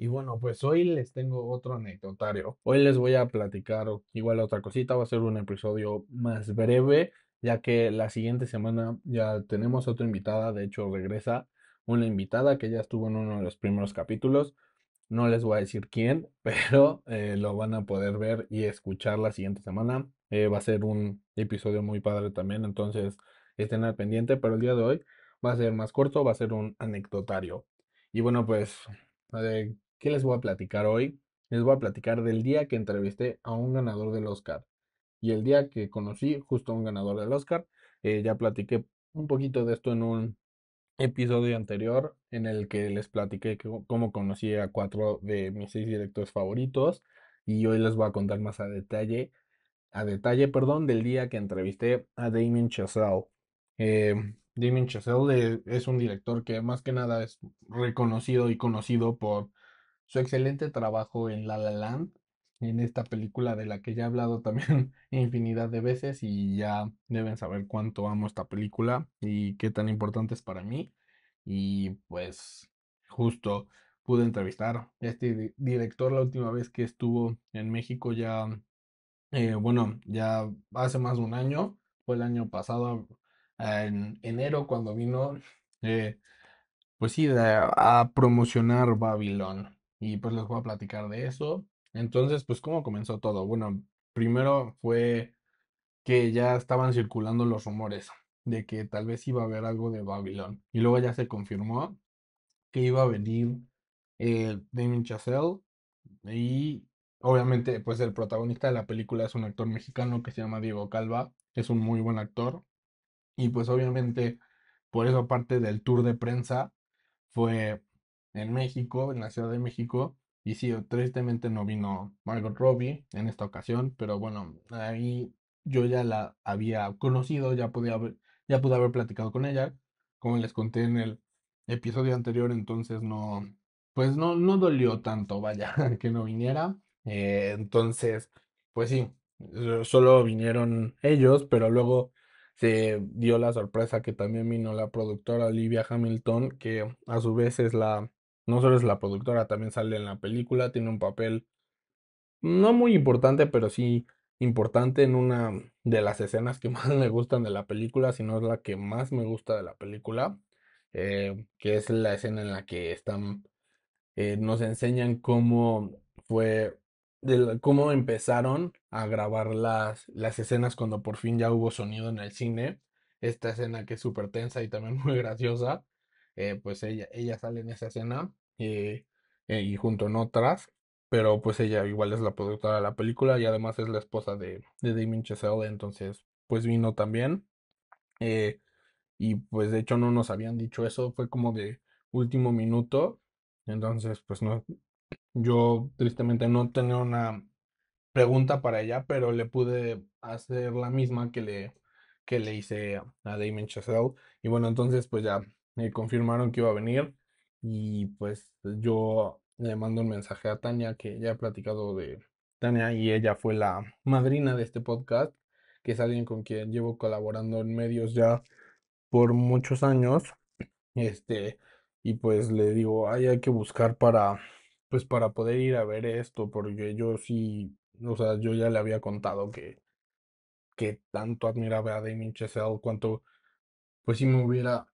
Y bueno, pues hoy les tengo otro anecdotario. Hoy les voy a platicar igual otra cosita, va a ser un episodio más breve, ya que la siguiente semana ya tenemos otra invitada, de hecho regresa una invitada que ya estuvo en uno de los primeros capítulos. No les voy a decir quién, pero eh, lo van a poder ver y escuchar la siguiente semana. Eh, va a ser un episodio muy padre también, entonces estén al pendiente, pero el día de hoy va a ser más corto, va a ser un anecdotario. Y bueno, pues eh, ¿Qué les voy a platicar hoy? Les voy a platicar del día que entrevisté a un ganador del Oscar y el día que conocí justo a un ganador del Oscar. Eh, ya platiqué un poquito de esto en un episodio anterior en el que les platiqué cómo conocí a cuatro de mis seis directores favoritos y hoy les voy a contar más a detalle, a detalle, perdón, del día que entrevisté a Damien Chazelle. Eh, Damien Chazelle eh, es un director que más que nada es reconocido y conocido por su excelente trabajo en La La Land, en esta película de la que ya he hablado también infinidad de veces y ya deben saber cuánto amo esta película y qué tan importante es para mí. Y pues justo pude entrevistar a este director la última vez que estuvo en México ya, eh, bueno, ya hace más de un año, fue el año pasado, ah, en enero cuando vino, eh, pues sí, a promocionar Babilón y pues les voy a platicar de eso. Entonces, pues, ¿cómo comenzó todo? Bueno, primero fue que ya estaban circulando los rumores de que tal vez iba a haber algo de Babilón. Y luego ya se confirmó que iba a venir el eh, Damien Chazelle y obviamente pues el protagonista de la película es un actor mexicano que se llama Diego Calva, es un muy buen actor y pues obviamente por eso parte del tour de prensa fue en México, en la Ciudad de México. Y sí, tristemente no vino Margot Robbie en esta ocasión, pero bueno, ahí yo ya la había conocido, ya, podía ya pude haber platicado con ella, como les conté en el episodio anterior, entonces no, pues no, no dolió tanto, vaya, que no viniera. Eh, entonces, pues sí, solo vinieron ellos, pero luego se dio la sorpresa que también vino la productora Olivia Hamilton, que a su vez es la no solo es la productora, también sale en la película, tiene un papel no muy importante, pero sí importante en una de las escenas que más me gustan de la película, si no es la que más me gusta de la película, eh, que es la escena en la que están, eh, nos enseñan cómo fue, cómo empezaron a grabar las, las escenas cuando por fin ya hubo sonido en el cine. Esta escena que es súper tensa y también muy graciosa, eh, pues ella, ella sale en esa escena eh, eh, y junto en otras, pero pues ella igual es la productora de la película y además es la esposa de, de Damien Chazelle, entonces pues vino también. y pues de hecho no nos habían dicho eso, fue como de último minuto, entonces pues no, yo tristemente no tenía una pregunta para ella, pero le pude hacer la misma que le, que le hice a Damien Chazelle. Y bueno, entonces pues ya me confirmaron que iba a venir y pues yo le mando un mensaje a Tania que ya he platicado de Tania y ella fue la madrina de este podcast, que es alguien con quien llevo colaborando en medios ya por muchos años. Este, y pues le digo, hay que buscar para pues para poder ir a ver esto, porque yo sí, o sea, yo ya le había contado que que tanto admiraba a Damien Chazelle, Cuanto. pues si me hubiera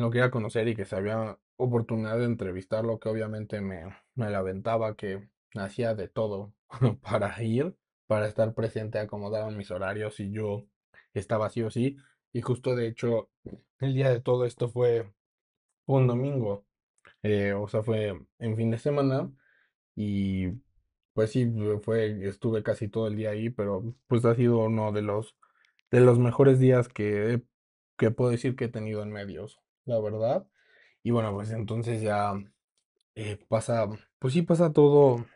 lo quería conocer y que se había oportunidad de entrevistarlo, que obviamente me, me que hacía de todo para ir, para estar presente, acomodaba mis horarios y yo estaba sí o sí. Y justo de hecho, el día de todo esto fue un domingo, eh, o sea, fue en fin de semana y pues sí, fue, estuve casi todo el día ahí, pero pues ha sido uno de los, de los mejores días que puedo decir que he tenido en medios la verdad. Y bueno, pues entonces ya eh, pasa, pues sí pasa todo,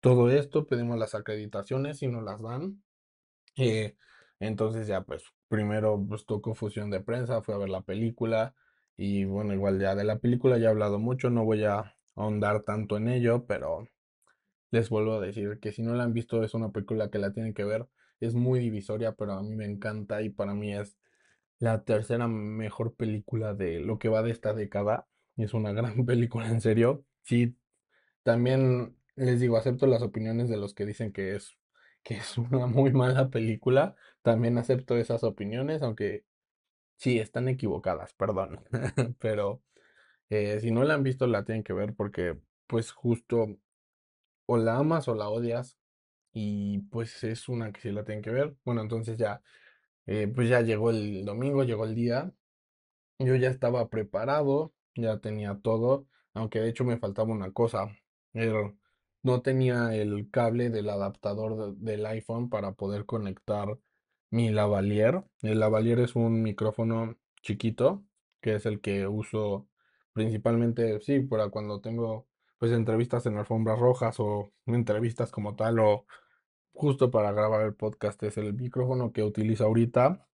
todo esto, pedimos las acreditaciones y no las dan. Eh, entonces ya pues primero pues tocó fusión de prensa, fue a ver la película y bueno, igual ya de la película ya he hablado mucho, no voy a ahondar tanto en ello, pero les vuelvo a decir que si no la han visto es una película que la tienen que ver, es muy divisoria, pero a mí me encanta y para mí es la tercera mejor película de lo que va de esta década. es una gran película, en serio. Sí, también les digo, acepto las opiniones de los que dicen que es, que es una muy mala película. También acepto esas opiniones, aunque sí, están equivocadas, perdón. Pero eh, si no la han visto, la tienen que ver porque, pues justo, o la amas o la odias. Y pues es una que sí la tienen que ver. Bueno, entonces ya eh, pues ya llegó el domingo, llegó el día. Yo ya estaba preparado, ya tenía todo, aunque de hecho me faltaba una cosa. no tenía el cable del adaptador del iPhone para poder conectar mi lavalier. El lavalier es un micrófono chiquito, que es el que uso principalmente, sí, para cuando tengo pues entrevistas en alfombras rojas o entrevistas como tal o justo para grabar el podcast es el micrófono que utilizo ahorita.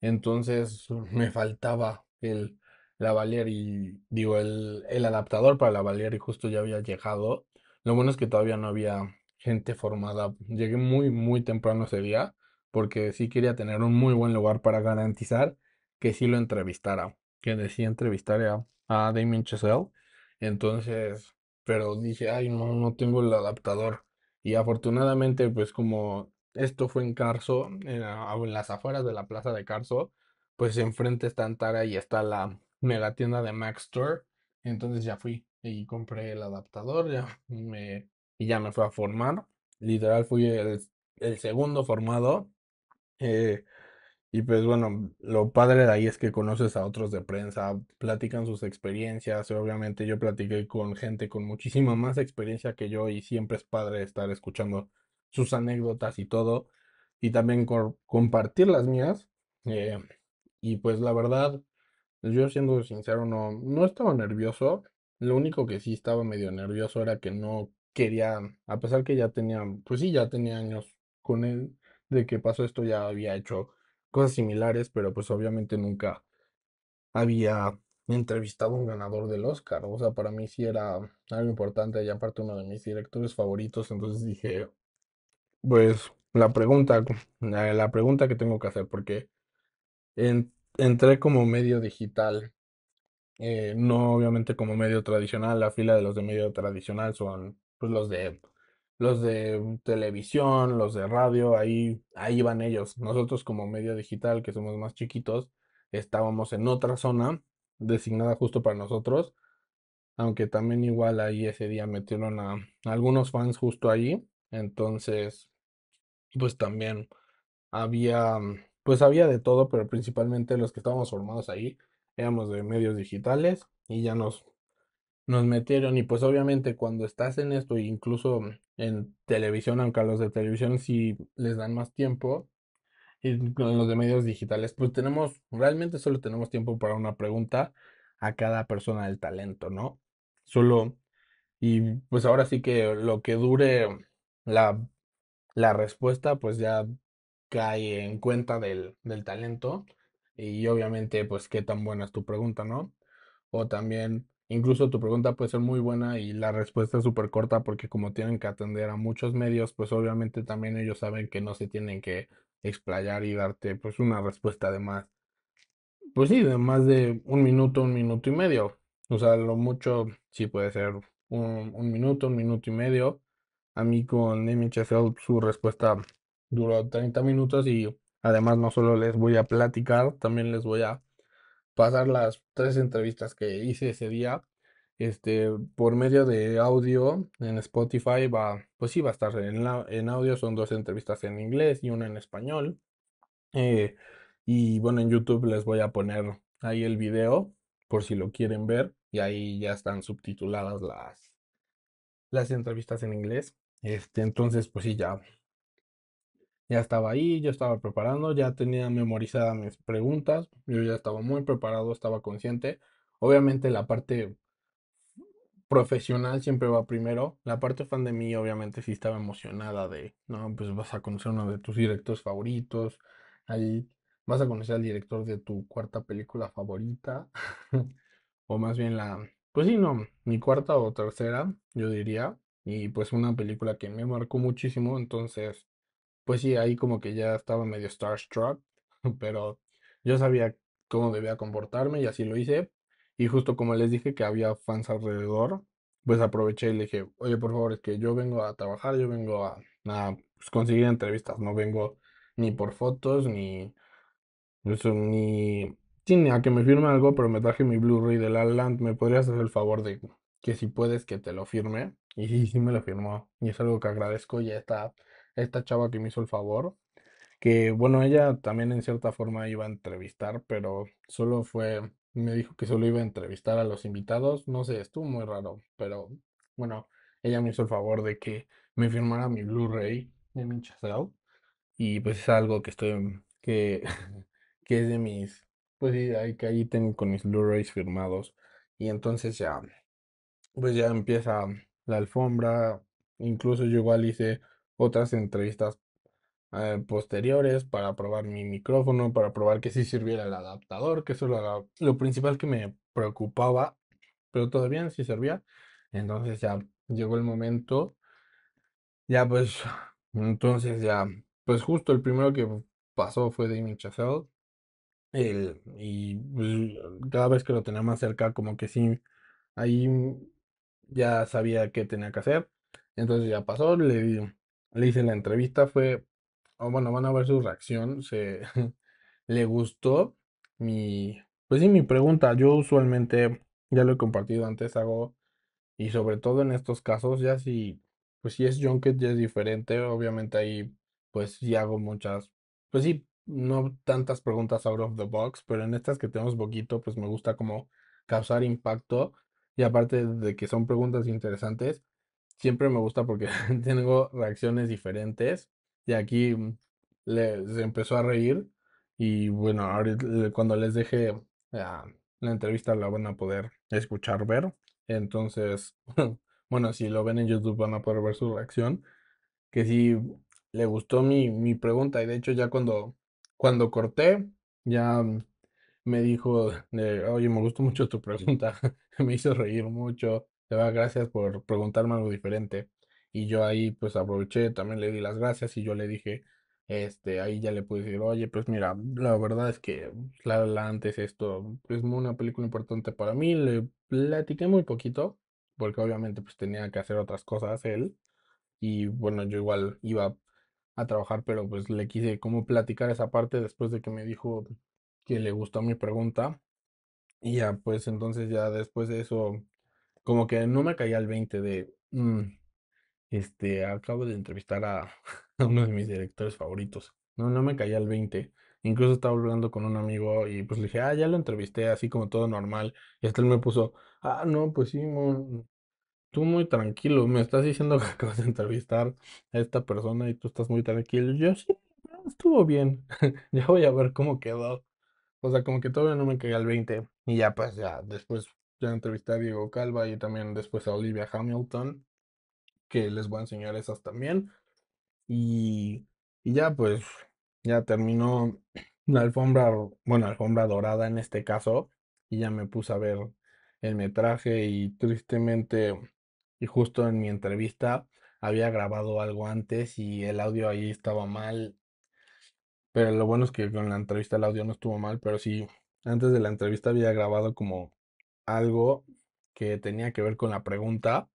Entonces me faltaba el y digo el, adaptador para la lavalier y justo ya había llegado. Lo bueno es que todavía no había gente formada. Llegué muy muy temprano ese día porque sí quería tener un muy buen lugar para garantizar que sí lo entrevistara, que decía entrevistar a, Damien Chazelle. Entonces, pero dije, ay, no, no tengo el adaptador y afortunadamente, pues como esto fue en Carso, en, las afueras de la plaza de Carso, pues enfrente está Antara y está la mega tienda de Max Store. Entonces ya fui y compré el adaptador ya me, y ya me fue a formar. Literal fui el, el segundo formado. Eh, y pues bueno, lo padre de ahí es que conoces a otros de prensa, platican sus experiencias. Obviamente yo platiqué con gente con muchísima más experiencia que yo y siempre es padre estar escuchando sus anécdotas y todo. Y también compartir las mías. Eh, y pues la verdad, yo siendo sincero, no, no estaba nervioso. Lo único que sí estaba medio nervioso era que no quería, a pesar que ya tenía, pues sí, ya tenía años con él, de que pasó esto ya había hecho cosas similares, pero pues obviamente nunca había entrevistado a un ganador del Oscar. O sea, para mí sí era algo importante y aparte uno de mis directores favoritos. Entonces dije, pues la pregunta, la pregunta que tengo que hacer, porque entré como medio digital, eh, no obviamente como medio tradicional. La fila de los de medio tradicional son pues los de los de mm, televisión, los de radio, ahí, ahí van ellos. Nosotros como medio digital, que somos más chiquitos, estábamos en otra zona designada justo para nosotros, aunque también igual ahí ese día metieron a, algunos fans justo allí, entonces, pues también había, mm, pues había de todo, pero principalmente los que estábamos formados ahí éramos de medios digitales y ya nos nos metieron y pues obviamente cuando estás en esto incluso mm, en televisión, aunque a los de televisión sí les dan más tiempo. Y con los de medios digitales, pues tenemos, realmente solo tenemos tiempo para una pregunta a cada persona del talento, ¿no? Solo, y pues ahora sí que lo que dure la, la respuesta, pues ya cae en cuenta del, del talento y obviamente pues qué tan buena es tu pregunta, ¿no? O también Incluso tu pregunta puede ser muy buena y la respuesta es súper corta porque como tienen que atender a muchos medios, pues obviamente también ellos saben que no se tienen que explayar y darte pues una respuesta de más, pues sí, de más de un minuto, un minuto y medio. O sea, lo mucho sí puede ser un, minuto, un minuto y medio. A mí con MHSL su respuesta duró 30 minutos y además no solo les voy a platicar, también les voy a pasar las tres entrevistas que hice ese día este, por medio de audio en Spotify va, pues sí, va a estar en, en audio, son dos entrevistas en inglés y una en español. Eh, y bueno, en YouTube les voy a poner ahí el video por si lo quieren ver y ahí ya están subtituladas las, las entrevistas en inglés. Este, entonces, pues sí, ya ya estaba ahí, yo estaba preparando, ya tenía memorizadas mis preguntas, yo ya estaba muy preparado, estaba consciente. Obviamente la parte profesional siempre va primero. La parte fan de mí obviamente sí estaba emocionada de, no, pues vas a conocer uno de tus directores favoritos, ahí vas a conocer al director de tu cuarta película favorita, o más bien la, pues sí, no, mi cuarta o tercera, yo diría, y pues una película que me marcó muchísimo, entonces pues sí, ahí como que ya estaba medio starstruck, pero yo sabía cómo debía comportarme y así lo hice. Y justo como les dije que había fans alrededor, pues aproveché y le dije, oye, por favor, es que yo vengo a trabajar, yo vengo a, a pues, conseguir entrevistas, no vengo ni por fotos, ni, eso, ni, ni a que me firme algo, pero me traje mi Blu-ray de La Land, ¿me podrías hacer el favor de que si puedes que te lo firme? Y sí, sí me lo firmó, y es algo que agradezco, ya está esta chava que me hizo el favor, que bueno, ella también en cierta forma iba a entrevistar, pero solo fue, me dijo que solo iba a entrevistar a los invitados, no sé, estuvo muy raro, pero bueno, ella me hizo el favor de que me firmara mi Blu-ray de Minchasau y pues es algo que estoy, que, que es de mis, pues sí, ahí, que ahí tengo con mis Blu-rays firmados y entonces ya, pues ya empieza la alfombra, incluso yo igual hice otras entrevistas eh, posteriores para probar mi micrófono, para probar que sí sirviera el adaptador, que eso era lo, principal que me preocupaba, pero todavía sí servía. Entonces ya llegó el momento, ya pues, entonces ya, pues justo el primero que pasó fue Damien Chazelle. El, y pues, cada vez que lo tenía más cerca, como que sí, ahí ya sabía qué tenía que hacer. Entonces ya pasó, le le hice la entrevista, fue, oh, bueno, van a ver su reacción, se, le gustó mi, pues sí, mi pregunta. Yo usualmente, ya lo he compartido antes, hago, y sobre todo en estos casos, ya si, pues si es junket, ya es diferente, obviamente ahí, pues sí hago muchas, pues sí, no tantas preguntas out of the box, pero en estas que tenemos poquito, pues me gusta como causar impacto. Y aparte de que son preguntas interesantes, siempre me gusta porque tengo reacciones diferentes. Y aquí mm, le, empezó a reír. Y bueno, ahora cuando les deje la, entrevista la van a poder escuchar, ver. Entonces, bueno, si lo ven en YouTube van a poder ver su reacción. Que sí le gustó mi, mi pregunta. Y de hecho ya cuando, cuando corté, ya mm, me dijo, de, oye, me gustó mucho tu pregunta. me hizo reír mucho le gracias por preguntarme algo diferente. Y yo ahí pues aproveché, también le di las gracias y yo le dije, este, ahí ya le pude decir, oye, pues mira, la verdad es que la, antes esto es pues, una película importante para mí, le platiqué muy poquito, porque obviamente pues tenía que hacer otras cosas él, y bueno, yo igual iba a trabajar, pero pues le quise como platicar esa parte después de que me dijo que le gustó mi pregunta, y ya pues entonces ya después de eso como que no me caía al 20 de, mm, este, acabo de entrevistar a, uno de mis directores favoritos. No, no me caía al 20. Incluso estaba hablando con un amigo y pues le dije, ah, ya lo entrevisté, así como todo normal. Y hasta él me puso, ah, no, pues sí, mon, tú muy tranquilo, me estás diciendo que acabas de entrevistar a esta persona y tú estás muy tranquilo. Yo sí, estuvo bien, ya voy a ver cómo quedó. O sea, como que todavía no me caía el 20 y ya pues ya después ya entrevisté a Diego Calva y también después a Olivia Hamilton, que les voy a enseñar esas también. Y, y ya pues, ya terminó la alfombra, bueno, alfombra dorada en este caso, y ya me puse a ver el metraje y tristemente, y justo en mi entrevista, había grabado algo antes y el audio ahí estaba mal. Pero lo bueno es que con la entrevista el audio no estuvo mal, pero sí, antes de la entrevista había grabado como algo que tenía que ver con la pregunta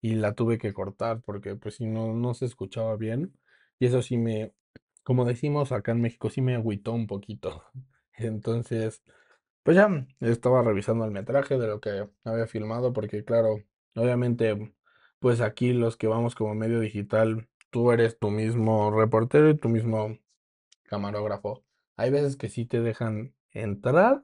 y la tuve que cortar porque pues si no, no se escuchaba bien. Y eso sí me, como decimos acá en México, sí me agüitó un poquito. Entonces, pues ya estaba revisando el metraje de lo que había filmado porque claro, obviamente, pues aquí los que vamos como medio digital, tú eres tu mismo reportero y tu mismo camarógrafo. Hay veces que sí te dejan entrar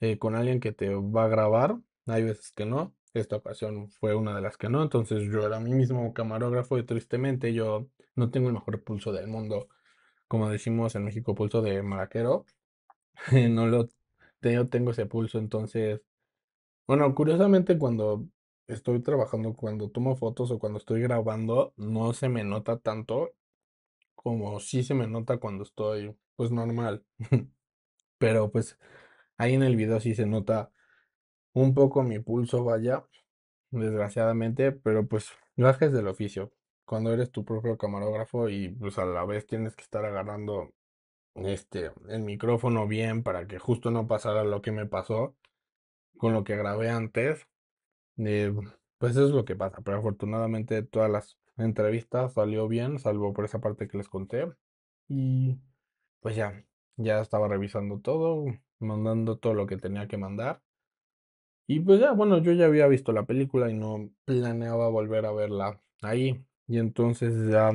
eh, con alguien que te va a grabar. Hay veces que no. Esta ocasión fue una de las que no. Entonces yo era mi mismo camarógrafo y tristemente yo no tengo el mejor pulso del mundo. Como decimos en México, pulso de maraquero. no lo tengo ese pulso. Entonces, bueno, curiosamente cuando estoy trabajando, cuando tomo fotos o cuando estoy grabando, no se me nota tanto como sí se me nota cuando estoy, pues normal. Pero pues Ahí en el video sí se nota un poco mi pulso, vaya, desgraciadamente, pero pues haces del oficio. Cuando eres tu propio camarógrafo y pues a la vez tienes que estar agarrando este el micrófono bien para que justo no pasara lo que me pasó con lo que grabé antes. Eh, pues eso es lo que pasa, pero afortunadamente todas las entrevistas salió bien, salvo por esa parte que les conté. Y pues ya, ya estaba revisando todo, mandando todo lo que tenía que mandar. Y pues ya, bueno, yo ya había visto la película y no planeaba volver a verla ahí. Y entonces ya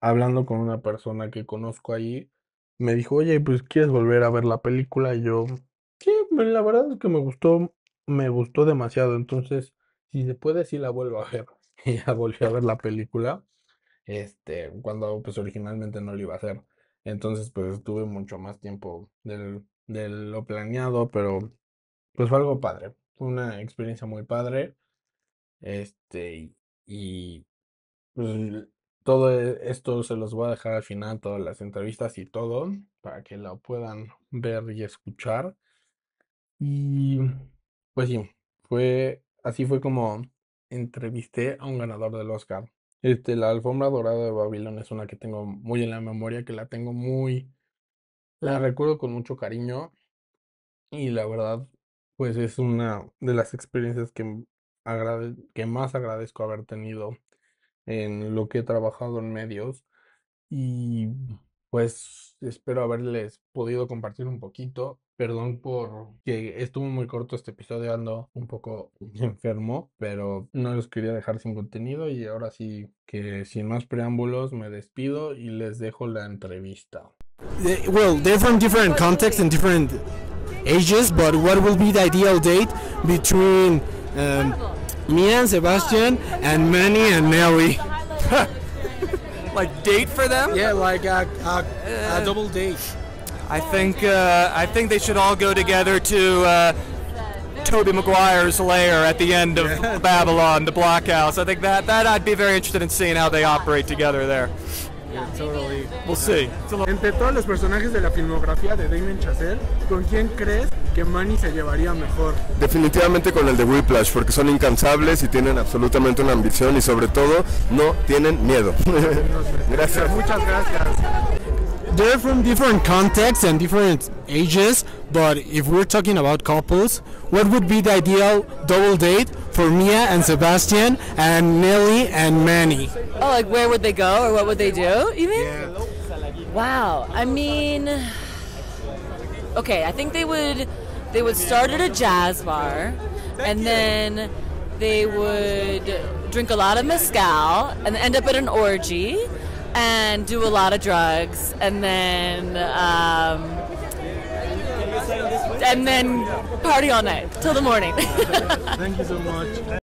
hablando con una persona que conozco ahí me dijo, oye, pues quieres volver a ver la película. Y yo, la verdad es que me gustó, me gustó demasiado. Entonces, si se puede, sí la vuelvo a ver. Y ya volví a ver la película. Este, cuando pues originalmente no lo iba a hacer. Entonces, pues estuve mucho más tiempo del de lo planeado, pero pues fue algo padre. Fue una experiencia muy padre. Este, y pues todo e, esto se los voy a dejar al final, todas las entrevistas y todo, para que lo puedan ver y escuchar. Y pues sí, fue así fue como entrevisté a un ganador del Oscar. Este, la alfombra dorada de Babilón es una que tengo muy en la memoria, que la tengo muy la recuerdo con mucho cariño y la verdad, pues es una de las experiencias que, que más agradezco haber tenido en lo que he trabajado en medios y pues espero haberles podido compartir un poquito. Perdón por que estuvo muy corto este episodio, ando un poco enfermo, pero no los quería dejar sin contenido y ahora sí que sin más preámbulos me despido y les dejo la entrevista. well, they're from different contexts and different ages, but what will be the ideal date between um, me and Sebastian and Manny and Mary? like date for them? Yeah, like a, a, a uh, double date. I think uh, I think they should all go together to uh, Toby Maguire's lair at the end of Babylon, the blockhouse. I think that that I'd be very interested in seeing how they operate together there. Pues Entre todos los personajes de la filmografía de Damien Chazelle, ¿con quién crees que Manny se llevaría mejor? Definitivamente con el de Whiplash, porque son incansables y tienen absolutamente una ambición y sobre todo no tienen miedo. gracias. Muchas gracias. they're from different contexts and different ages but if we're talking about couples what would be the ideal double date for Mia and Sebastian and Millie and Manny. Oh, like where would they go or what would they do, even? Yeah. Wow. I mean, okay, I think they would they would start at a jazz bar and then they would drink a lot of mezcal and end up at an orgy and do a lot of drugs and then um, and then party all night till the morning. Thank you so much.